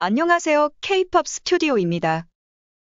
안녕하세요. K-팝 스튜디오입니다.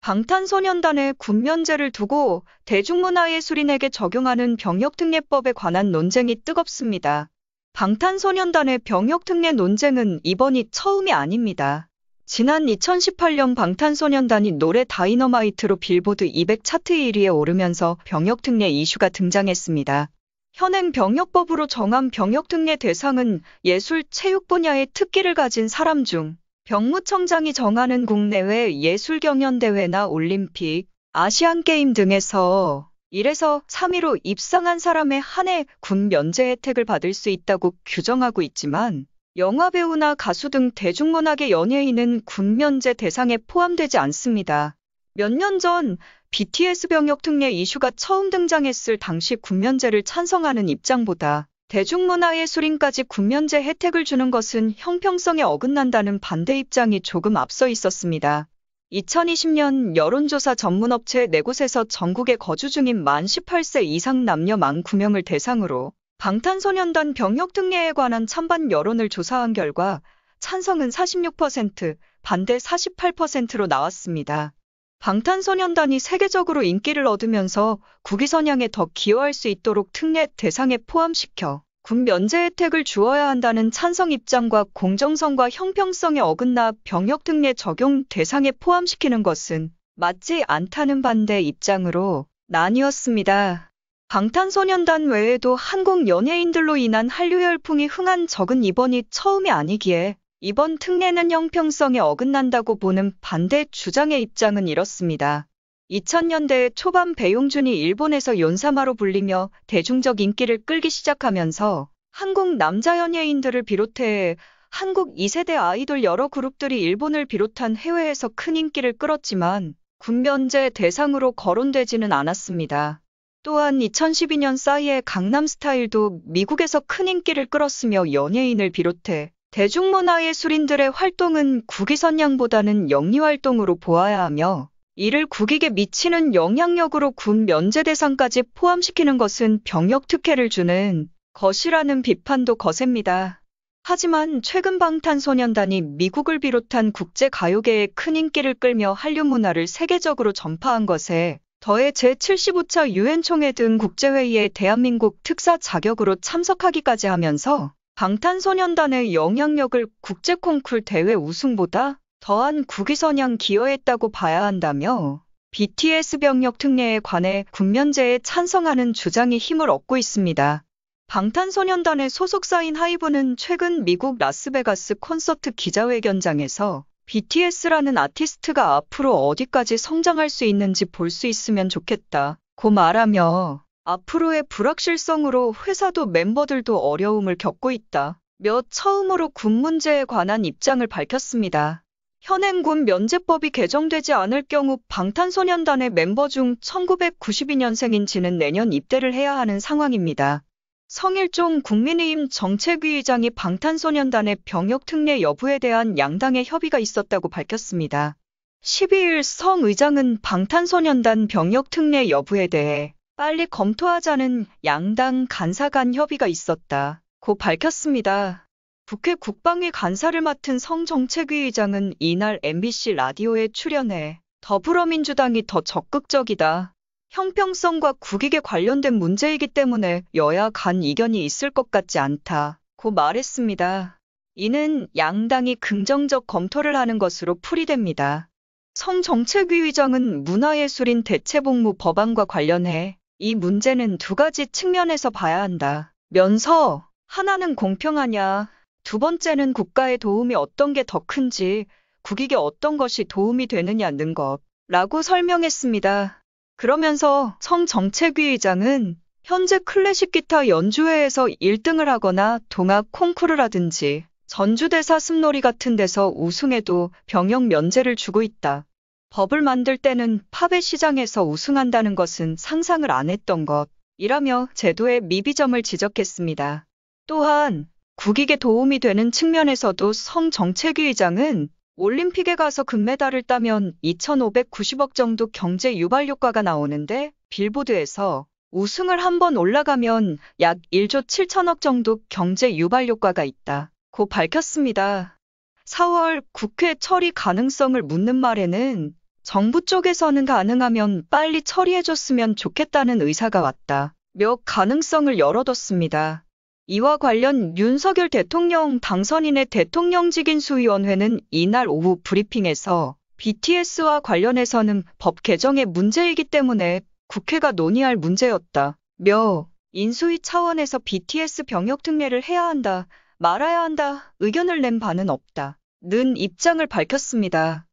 방탄소년단의 군면제를 두고 대중문화예술인에게 적용하는 병역특례법에 관한 논쟁이 뜨겁습니다. 방탄소년단의 병역특례 논쟁은 이번이 처음이 아닙니다. 지난 2018년 방탄소년단이 노래 다이너마이트로 빌보드 200 차트 1위에 오르면서 병역특례 이슈가 등장했습니다. 현행 병역법으로 정한 병역특례 대상은 예술, 체육 분야의 특기를 가진 사람 중 경무청장이 정하는 국내외 예술경연대회나 올림픽, 아시안게임 등에서 1에서 3위로 입상한 사람의 한해 군 면제 혜택을 받을 수 있다고 규정하고 있지만 영화배우나 가수 등 대중문학의 연예인은 군 면제 대상에 포함되지 않습니다. 몇 년 전 BTS 병역 특례 이슈가 처음 등장했을 당시 군 면제를 찬성하는 입장보다 대중문화예술인까지 군면제 혜택을 주는 것은 형평성에 어긋난다는 반대 입장이 조금 앞서 있었습니다. 2020년 여론조사 전문업체 4곳에서 전국에 거주 중인 만 18세 이상 남녀 만 9명을 대상으로 방탄소년단 병역특례에 관한 찬반 여론을 조사한 결과 찬성은 46%, 반대 48%로 나왔습니다. 방탄소년단이 세계적으로 인기를 얻으면서 국위선양에 더 기여할 수 있도록 특례 대상에 포함시켜 군 면제 혜택을 주어야 한다는 찬성 입장과 공정성과 형평성에 어긋나 병역특례 적용 대상에 포함시키는 것은 맞지 않다는 반대 입장으로 나뉘었습니다. 방탄소년단 외에도 한국 연예인들로 인한 한류 열풍이 흥한 적은 이번이 처음이 아니기에 이번 특례는 형평성에 어긋난다고 보는 반대 주장의 입장은 이렇습니다. 2000년대 초반 배용준이 일본에서 연사마로 불리며 대중적 인기를 끌기 시작하면서 한국 남자 연예인들을 비롯해 한국 2세대 아이돌 여러 그룹들이 일본을 비롯한 해외에서 큰 인기를 끌었지만 군면제 대상으로 거론되지는 않았습니다. 또한 2012년 사이에 강남스타일도 미국에서 큰 인기를 끌었으며 연예인을 비롯해 대중문화예술인들의 활동은 국위선양보다는 영리활동으로 보아야 하며 이를 국익에 미치는 영향력으로 군 면제 대상까지 포함시키는 것은 병역 특혜를 주는 것이라는 비판도 거셉니다. 하지만 최근 방탄소년단이 미국을 비롯한 국제 가요계에 큰 인기를 끌며 한류 문화를 세계적으로 전파한 것에 더해 제75차 유엔 총회 등 국제회의에 대한민국 특사 자격으로 참석하기까지 하면서 방탄소년단의 영향력을 국제 콩쿨 대회 우승보다 더한 국위선양 기여했다고 봐야 한다며 BTS 병력 특례에 관해 군면제에 찬성하는 주장이 힘을 얻고 있습니다. 방탄소년단의 소속사인 하이브는 최근 미국 라스베가스 콘서트 기자회견장에서 BTS라는 아티스트가 앞으로 어디까지 성장할 수 있는지 볼 수 있으면 좋겠다. 고 말하며 앞으로의 불확실성으로 회사도 멤버들도 어려움을 겪고 있다. 몇 처음으로 군 문제에 관한 입장을 밝혔습니다. 현행 군 면제법이 개정되지 않을 경우 방탄소년단의 멤버 중 1992년생인 지는 내년 입대를 해야 하는 상황입니다. 성일종 국민의힘 정책위 의장이 방탄소년단의 병역 특례 여부에 대한 양당의 협의가 있었다고 밝혔습니다. 12일 성 의장은 방탄소년단 병역 특례 여부에 대해 빨리 검토하자는 양당 간사 간 협의가 있었다. 고 밝혔습니다. 국회 국방위 간사를 맡은 성정책위 의장은 이날 MBC 라디오에 출연해 더불어민주당이 더 적극적이다. 형평성과 국익에 관련된 문제이기 때문에 여야 간 이견이 있을 것 같지 않다. 고 말했습니다. 이는 양당이 긍정적 검토를 하는 것으로 풀이됩니다. 성정책위 의장은 문화예술인 대체복무 법안과 관련해 이 문제는 두 가지 측면에서 봐야 한다. 면서 하나는 공평하냐, 두 번째는 국가의 도움이 어떤 게 더 큰지, 국익에 어떤 것이 도움이 되느냐는 것. 라고 설명했습니다. 그러면서 성 정책위 의장은 현재 클래식 기타 연주회에서 1등을 하거나 동학 콩쿠르라든지 전주대사 슴놀이 같은 데서 우승해도 병역 면제를 주고 있다. 법을 만들 때는 팝의 시장에서 우승한다는 것은 상상을 안 했던 것, 이라며 제도의 미비점을 지적했습니다. 또한 국익에 도움이 되는 측면에서도 성정책위 의장은 올림픽에 가서 금메달을 따면 2,590억 정도 경제 유발 효과가 나오는데 빌보드에서 우승을 한 번 올라가면 약 1조 7천억 정도 경제 유발 효과가 있다. 고 밝혔습니다. 4월 국회 처리 가능성을 묻는 말에는 정부 쪽에서는 가능하면 빨리 처리해줬으면 좋겠다는 의사가 왔다. 몇 가능성을 열어뒀습니다. 이와 관련 윤석열 대통령 당선인의 대통령직인수위원회는 이날 오후 브리핑에서 BTS와 관련해서는 법 개정의 문제이기 때문에 국회가 논의할 문제였다. 며 인수위 차원에서 BTS 병역 특례를 해야 한다, 말아야 한다 의견을 낸 바는 없다. 는 입장을 밝혔습니다.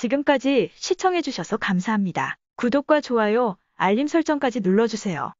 지금까지 시청해주셔서 감사합니다. 구독과 좋아요, 알림 설정까지 눌러주세요.